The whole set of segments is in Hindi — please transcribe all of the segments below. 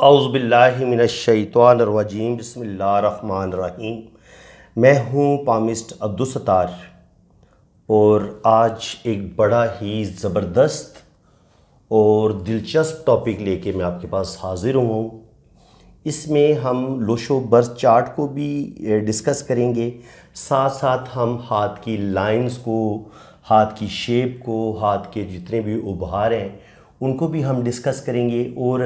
अउज़बिल्लिमिनशैतवानरवजीम बसमीम मैं हूँ पामिस्ट अब्दुलसतार और आज एक बड़ा ही ज़बरदस्त और दिलचस्प टॉपिक लेके मैं आपके पास हाज़िर हूँ इसमें हम लोशो बर्स चार्ट को भी डिस्कस करेंगे साथ साथ हम हाथ की लाइंस को हाथ की शेप को हाथ के जितने भी उभार हैं उनको भी हम डिस्कस करेंगे और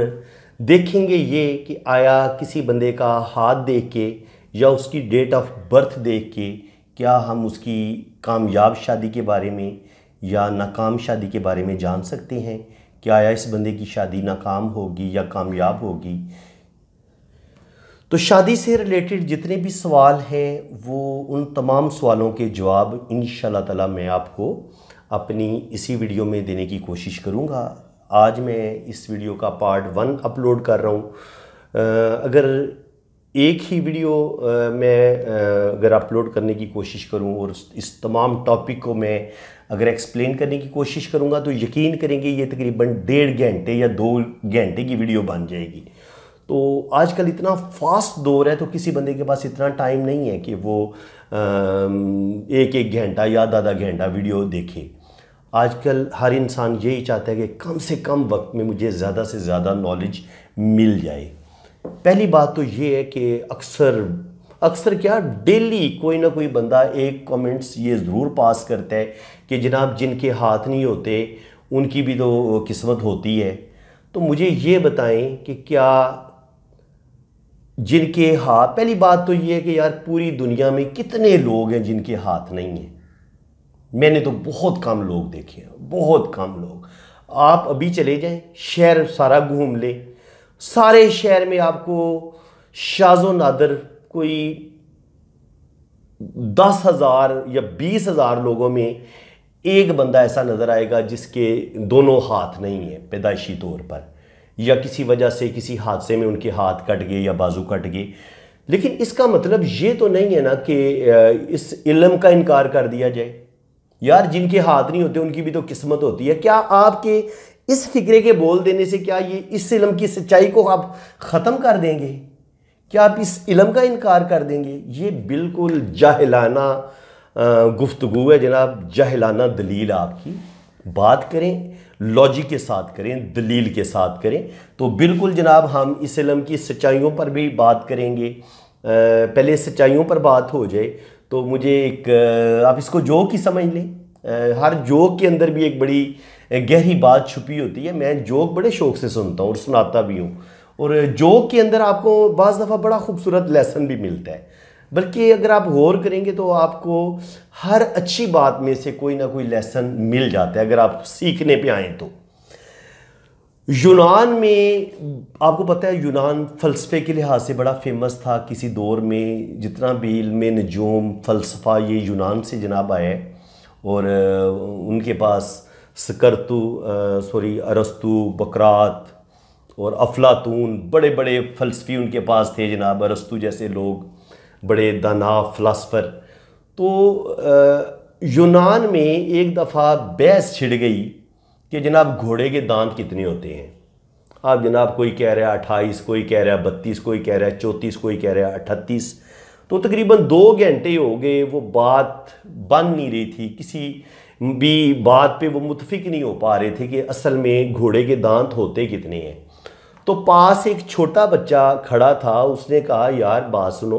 देखेंगे ये कि आया किसी बंदे का हाथ देख के या उसकी डेट ऑफ बर्थ देख के क्या हम उसकी कामयाब शादी के बारे में या नाकाम शादी के बारे में जान सकते हैं क्या आया इस बंदे की शादी नाकाम होगी या कामयाब होगी तो शादी से रिलेटेड जितने भी सवाल हैं वो उन तमाम सवालों के जवाब इन ताला मैं आपको अपनी इसी वीडियो में देने की कोशिश करूँगा आज मैं इस वीडियो का पार्ट वन अपलोड कर रहा हूँ अगर एक ही वीडियो मैं अगर अपलोड करने की कोशिश करूँ और इस तमाम टॉपिक को मैं अगर एक्सप्लेन करने की कोशिश करूँगा तो यकीन करेंगे ये तकरीबन डेढ़ घंटे या दो घंटे की वीडियो बन जाएगी तो आजकल इतना फास्ट दौर है तो किसी बंदे के पास इतना टाइम नहीं है कि वो एक एक घंटा या आधा आधा घंटा वीडियो देखें आजकल हर इंसान यही चाहता है कि कम से कम वक्त में मुझे ज़्यादा से ज़्यादा नॉलेज मिल जाए पहली बात तो ये है कि अक्सर अक्सर क्या डेली कोई ना कोई बंदा एक कमेंट्स ये ज़रूर पास करता है कि जनाब जिनके हाथ नहीं होते उनकी भी तो किस्मत होती है तो मुझे ये बताएं कि क्या जिनके हाथ पहली बात तो ये है कि यार पूरी दुनिया में कितने लोग हैं जिनके हाथ नहीं हैं मैंने तो बहुत कम लोग देखे हैं बहुत कम लोग आप अभी चले जाएं शहर सारा घूम लें सारे शहर में आपको शाजो नादर कोई दस हज़ार या बीस हज़ार लोगों में एक बंदा ऐसा नज़र आएगा जिसके दोनों हाथ नहीं हैं पैदाइशी तौर पर या किसी वजह से किसी हादसे में उनके हाथ कट गए या बाजू कट गए लेकिन इसका मतलब ये तो नहीं है ना कि इस इलम का इनकार कर दिया जाए यार जिनके हाथ नहीं होते उनकी भी तो किस्मत होती है क्या आपके इस फिक्रे के बोल देने से क्या ये इस इलम की सच्चाई को आप ख़त्म कर देंगे क्या आप इस इलम का इनकार कर देंगे ये बिल्कुल जाहलाना गुफ्तु है जनाब जाहलाना दलील आपकी बात करें लॉजिक के साथ करें दलील के साथ करें तो बिल्कुल जनाब हम इस इलम की सच्चाइयों पर भी बात करेंगे पहले सच्चाइयों पर बात हो जाए तो मुझे एक आप इसको जोक ही समझ लें हर जोक के अंदर भी एक बड़ी गहरी बात छुपी होती है मैं जोक बड़े शौक से सुनता हूँ और सुनाता भी हूँ और जोक के अंदर आपको बज़ दफ़ा बड़ा खूबसूरत लेसन भी मिलता है बल्कि अगर आप गौर करेंगे तो आपको हर अच्छी बात में से कोई ना कोई लेसन मिल जाता है अगर आप सीखने पे आएँ तो यूनान में आपको पता है यूनान फ़लसफ़े के लिहाज से बड़ा फेमस था किसी दौर में जितना भी इल्म नजूम फ़लसफ़ा ये यूनान से जनाब आए और उनके पास सकरतु सॉरी अरस्तु बकरात और अफलातून बड़े बड़े फ़लसफ़ी उनके पास थे जनाब अरस्तु जैसे लोग बड़े दाना फ़लासफ़र तो यूनान में एक दफ़ा बहस छिड़ गई कि जनाब घोड़े के दांत कितने होते हैं आप जनाब कोई कह रहा है अट्ठाईस कोई कह रहा है बत्तीस कोई कह रहा है चौंतीस कोई कह रहा है अट्ठतीस तो तकरीबन दो घंटे हो गए वो बात बन नहीं रही थी किसी भी बात पे वो मुतफिक नहीं हो पा रहे थे कि असल में घोड़े के दांत होते कितने हैं तो पास एक छोटा बच्चा खड़ा था उसने कहा यार बात सुनो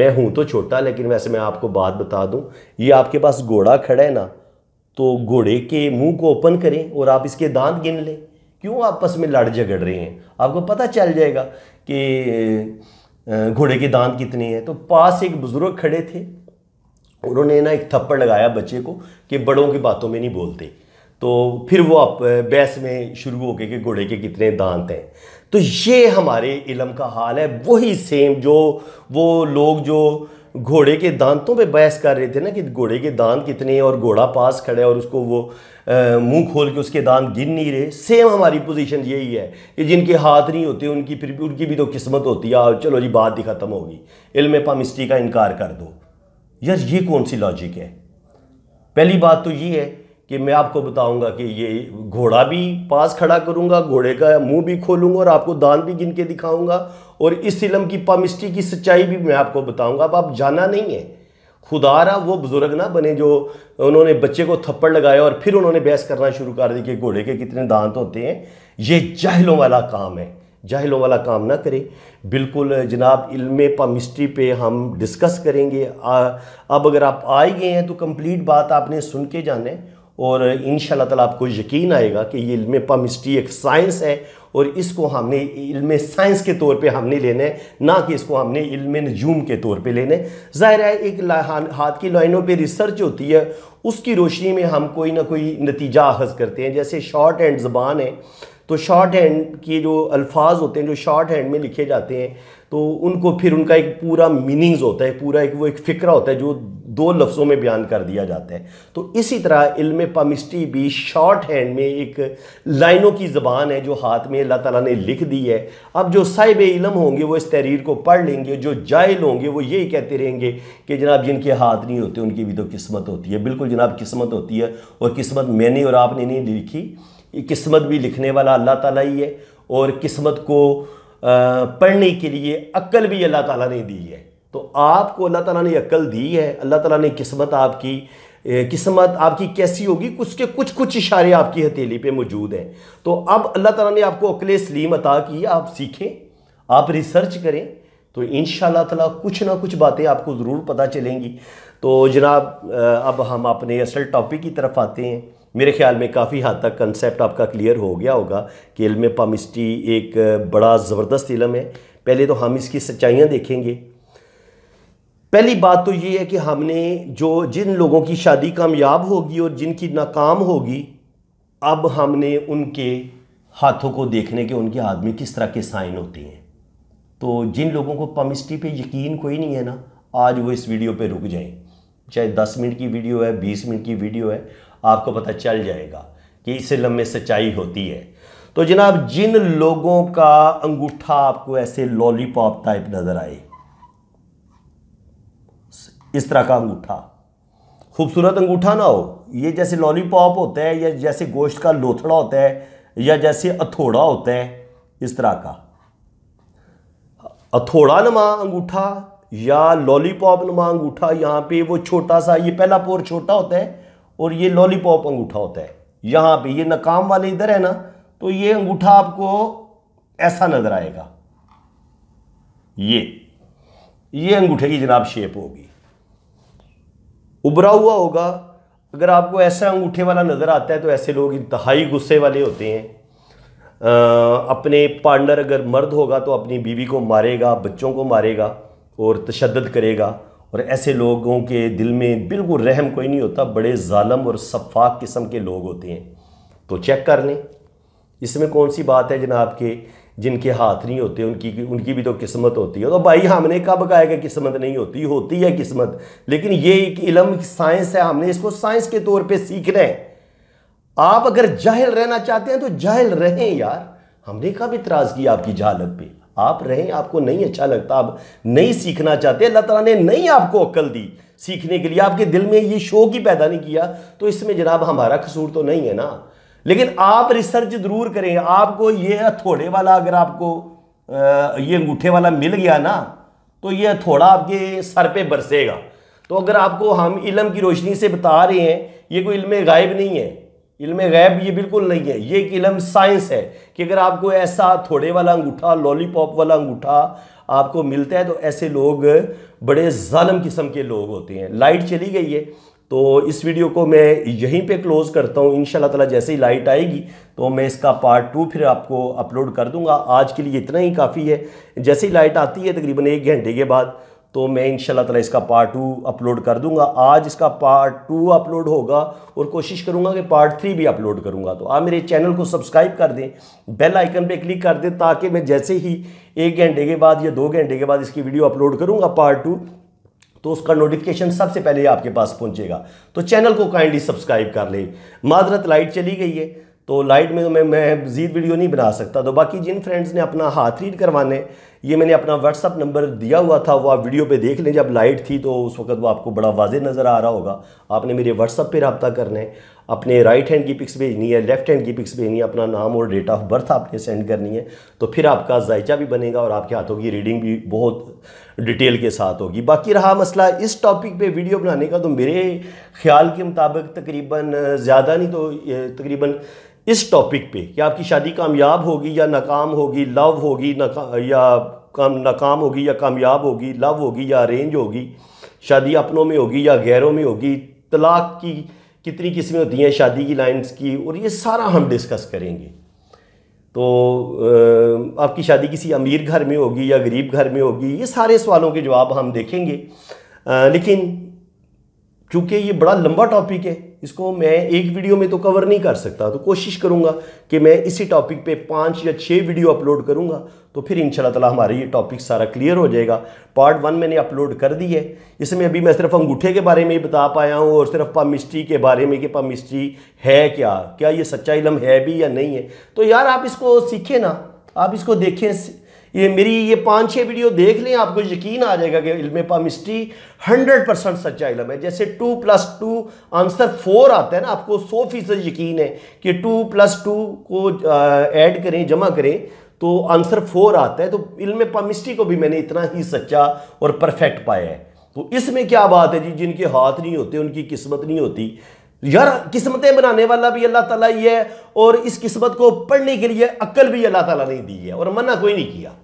मैं हूँ तो छोटा लेकिन वैसे मैं आपको बात बता दूँ ये आपके पास घोड़ा खड़ा है ना तो घोड़े के मुंह को ओपन करें और आप इसके दांत गिन लें क्यों आपस में लड़ झगड़ रहे हैं आपको पता चल जाएगा कि घोड़े के दांत कितने हैं तो पास एक बुज़ुर्ग खड़े थे उन्होंने ना एक थप्पड़ लगाया बच्चे को कि बड़ों की बातों में नहीं बोलते तो फिर वो आप बहस में शुरू हो गए कि घोड़े के कितने दांत हैं तो ये हमारे इलम का हाल है वही सेम जो वो लोग जो घोड़े के दांतों पे बहस कर रहे थे ना कि घोड़े के दांत कितने और घोड़ा पास खड़ा है और उसको वो मुंह खोल के उसके दांत गिन नहीं रहे सेम हमारी पोजीशन यही है कि जिनके हाथ नहीं होते उनकी फिर भी उनकी भी तो किस्मत होती है चलो जी बात ही ख़त्म होगी इल्म पामिस्ट्री का इनकार कर दो यार ये कौन सी लॉजिक है पहली बात तो ये है कि मैं आपको बताऊंगा कि ये घोड़ा भी पास खड़ा करूंगा घोड़े का मुंह भी खोलूंगा और आपको दान भी गिन के दिखाऊंगा और इस इलम की पामिस्टी की सच्चाई भी मैं आपको बताऊंगा अब आप जाना नहीं है खुदा रहा वो बुज़ुर्ग ना बने जो उन्होंने बच्चे को थप्पड़ लगाया और फिर उन्होंने बहस करना शुरू कर दी कि घोड़े के कितने दांत होते हैं ये जहलों वाला काम है जहलों वाला काम ना करें बिल्कुल जनाब इल्म पामिस्ट्री पे हम डिस्कस करेंगे आ, अब अगर आप आए गए हैं तो कंप्लीट बात आपने सुन के जाना है और इन ताला आपको यकीन आएगा कि ये इल्म पमिस्ट्री एक साइंस है और इसको हमने इल्म साइंस के तौर पे हमने लेना है ना कि इसको हमने इल्म नजूम के तौर पे लेना है ज़ाहिर है एक हाथ की लाइनों पे रिसर्च होती है उसकी रोशनी में हम कोई ना कोई नतीजा अखज़ करते हैं जैसे शॉर्ट हैंड ज़बान है तो शॉर्ट हैंड के जो अल्फाज होते हैं जो शॉर्ट हैंड में लिखे जाते हैं तो उनको फिर उनका एक पूरा मीनिंग्स होता है पूरा एक वो एक फ़िक्रा होता है जो दो लफ्ज़ों में बयान कर दिया जाता है तो इसी तरह इल्म पमिस्ट्री भी शॉर्ट हैंड में एक लाइनों की ज़बान है जो हाथ में अल्लाह ताला ने लिख दी है अब जो साहिब इलम होंगे वो इस तहरीर को पढ़ लेंगे जो जायल होंगे वो यही कहते रहेंगे कि जनाब जिनके हाथ नहीं होते उनकी भी तो किस्मत होती है बिल्कुल जनाब किस्मत होती है और किस्मत मैंने और आपने नहीं लिखी किस्मत भी लिखने वाला अल्लाह ताली ही है और किस्मत को पढ़ने के लिए अक्ल भी अल्लाह ताला ने दी है तो आपको अल्लाह ताला ने अक्ल दी है अल्लाह ताला ने किस्मत आपकी किस्मत आपकी कैसी होगी उसके कुछ कुछ इशारे आपकी हथेली पे मौजूद हैं तो अब अल्लाह ताला ने आपको अकल सलीम अता की आप सीखें आप रिसर्च करें तो इन ताला कुछ ना कुछ बातें आपको ज़रूर पता चलेंगी तो जनाब अब हम अपने असल टॉपिक की तरफ आते हैं मेरे ख्याल में काफ़ी हद तक कंसेप्ट आपका क्लियर हो गया होगा कि इलम पामिस्ट्री एक बड़ा ज़बरदस्त इलम है पहले तो हम इसकी सच्चाइयाँ देखेंगे पहली बात तो ये है कि हमने जो जिन लोगों की शादी कामयाब होगी और जिनकी नाकाम होगी अब हमने उनके हाथों को देखने के उनके हाथ में किस तरह के साइन होते हैं तो जिन लोगों को पमिस्ट्री पे यकीन कोई नहीं है ना आज वो इस वीडियो पे रुक जाएं चाहे 10 मिनट की वीडियो है 20 मिनट की वीडियो है आपको पता चल जाएगा कि इस इलम में सच्चाई होती है तो जनाब जिन लोगों का अंगूठा आपको ऐसे लॉलीपॉप टाइप नज़र आए इस तरह का अंगूठा खूबसूरत अंगूठा ना हो ये जैसे लॉलीपॉप होता है या जैसे गोश्त का लोथड़ा होता है या जैसे अथोड़ा होता है इस तरह का अथोड़ा नमा अंगूठा या लॉलीपॉप नमा अंगूठा यहां पे वो छोटा सा ये पहला पोर छोटा होता है और ये लॉलीपॉप अंगूठा होता है यहाँ पे ये नकाम वाले इधर है ना तो ये अंगूठा आपको ऐसा नज़र आएगा ये ये अंगूठे की जनाब शेप होगी उभरा हुआ होगा अगर आपको ऐसा अंगूठे वाला नज़र आता है तो ऐसे लोग इंतहाई गुस्से वाले होते हैं आ, अपने पार्टनर अगर मर्द होगा तो अपनी बीवी को मारेगा बच्चों को मारेगा और तशद करेगा और ऐसे लोगों के दिल में बिल्कुल रहम कोई नहीं होता बड़े ालम और शफाक किस्म के लोग होते हैं तो चेक कर लें इसमें कौन सी बात है जनाब के जिनके हाथ नहीं होते उनकी उनकी भी तो किस्मत होती है तो भाई हमने कब कहा कि किस्मत नहीं होती होती है किस्मत लेकिन ये एक इलम साइंस है हमने इसको साइंस के तौर पे सीखना है आप अगर जाहिल रहना चाहते हैं तो जाहिल रहें यार हमने कब इतराज़ किया आपकी जहालत पर आप रहें आपको नहीं अच्छा लगता आप नहीं सीखना चाहते अल्लाह तला ने नहीं आपको अक्ल दी सीखने के लिए आपके दिल में ये शौक ही पैदा नहीं किया तो इसमें जनाब हमारा कसूर तो नहीं है ना लेकिन आप रिसर्च जरूर करें आपको ये हथौड़े वाला अगर आपको ये अंगूठे वाला मिल गया ना तो ये हथौड़ा आपके सर पे बरसेगा तो अगर आपको हम इलम की रोशनी से बता रहे हैं ये कोई इल्म गायब नहीं है इल्म गैब ये बिल्कुल नहीं है ये एक इलम साइंस है कि अगर आपको ऐसा थोड़े वाला अंगूठा लॉलीपॉप वाला अंगूठा आपको मिलता है तो ऐसे लोग बड़े ालम किस्म के लोग होते हैं लाइट चली गई है तो इस वीडियो को मैं यहीं पे क्लोज़ करता हूँ इन ताला जैसे ही लाइट आएगी तो मैं इसका पार्ट टू फिर आपको अपलोड कर दूंगा आज के लिए इतना ही काफ़ी है जैसे ही लाइट आती है तकरीबन एक घंटे के बाद तो मैं इन तला इसका पार्ट टू अपलोड कर दूंगा आज इसका पार्ट टू अपलोड होगा और कोशिश करूंगा कि पार्ट थ्री भी अपलोड करूंगा तो आप मेरे चैनल को सब्सक्राइब कर दें बेल आइकन पे क्लिक कर दें ताकि मैं जैसे ही एक घंटे के बाद या दो घंटे के बाद इसकी वीडियो अपलोड करूँगा पार्ट टू तो उसका नोटिफिकेशन सबसे पहले आपके पास पहुँचेगा तो चैनल को काइंडली सब्सक्राइब कर लें माजरत लाइट चली गई है तो लाइट में तो मैं मैं जीत वीडियो नहीं बना सकता तो बाकी जिन फ्रेंड्स ने अपना हाथ रीड करवाने ये मैंने अपना व्हाट्सअप नंबर दिया हुआ था वो आप वीडियो पे देख लें जब लाइट थी तो उस वक्त वो आपको बड़ा वाज नज़र आ रहा होगा आपने मेरे व्हाट्सअप पे रबता करना है अपने राइट हैंड की पिक्स भेजनी है लेफ्ट हैंड की पिक्स भेजनी है अपना नाम और डेट ऑफ बर्थ आपने सेंड करनी है तो फिर आपका जायचा भी बनेगा और आपके हाथों की रीडिंग भी बहुत डिटेल के साथ होगी बाकी रहा मसला इस टॉपिक पे वीडियो बनाने का तो मेरे ख्याल के मुताबिक तकरीबन ज़्यादा नहीं तो तकरीबन इस टॉपिक पे कि आपकी शादी कामयाब होगी या नाकाम होगी लव होगी नका, या काम नाकाम होगी या कामयाब होगी लव होगी या अरेंज होगी शादी अपनों में होगी या गैरों में होगी तलाक की कितनी किस्में होती हैं शादी की लाइंस की और ये सारा हम डिस्कस करेंगे तो आपकी शादी किसी अमीर घर में होगी या गरीब घर में होगी ये सारे सवालों के जवाब हम देखेंगे लेकिन चूँकि ये बड़ा लंबा टॉपिक है इसको मैं एक वीडियो में तो कवर नहीं कर सकता तो कोशिश करूँगा कि मैं इसी टॉपिक पे पाँच या छः वीडियो अपलोड करूँगा तो फिर इंशाल्लाह ताला हमारा ये टॉपिक सारा क्लियर हो जाएगा पार्ट वन मैंने अपलोड कर दी है इसमें अभी मैं सिर्फ अंगूठे के बारे में ही बता पाया हूँ और सिर्फ पामिस्ट्री के बारे में कि पामिस्ट्री है क्या क्या ये सच्चा इलम है भी या नहीं है तो यार आप इसको सीखें ना आप इसको देखें ये मेरी ये पाँच छः वीडियो देख लें आपको यकीन आ जाएगा कि इल्म पामिस्ट्री हंड्रेड परसेंट सच्चा इलम है जैसे two plus two answer four आता है ना आपको सौ फीसद यकीन है कि टू प्लस टू को ऐड करें जमा करें तो आंसर फोर आता है तो इल्म पामिस्ट्री को भी मैंने इतना ही सच्चा और परफेक्ट पाया है तो इसमें क्या बात है जी जिनके हाथ नहीं होते उनकी किस्मत नहीं होती यार किस्मतें बनाने वाला भी अल्लाह ताला ही है और इस किस्मत को पढ़ने के लिए अक्ल भी अल्लाह ताला ने दी है और मना कोई नहीं किया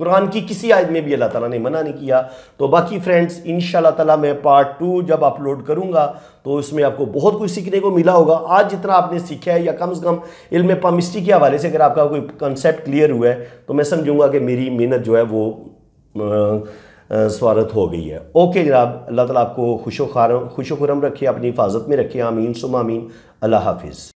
कुरान की किसी आयत में भी अल्लाह ताला ने मना नहीं किया तो बाकी फ्रेंड्स इन ताला मैं पार्ट टू जब अपलोड करूँगा तो उसमें आपको बहुत कुछ सीखने को मिला होगा आज जितना आपने सीखा है या कम से कम इल्म पामिस्ट्री के हवाले से अगर आपका कोई कंसेप्ट क्लियर हुआ है तो मैं समझूंगा कि मेरी मेहनत जो है वो स्वारत हो गई है ओके जनाब अल्लाह तला आपको खुशो खारम खुशो खुरम रखे अपनी हिफाजत में रखे आमीन सुम आमीन अल्लाह हाफिज़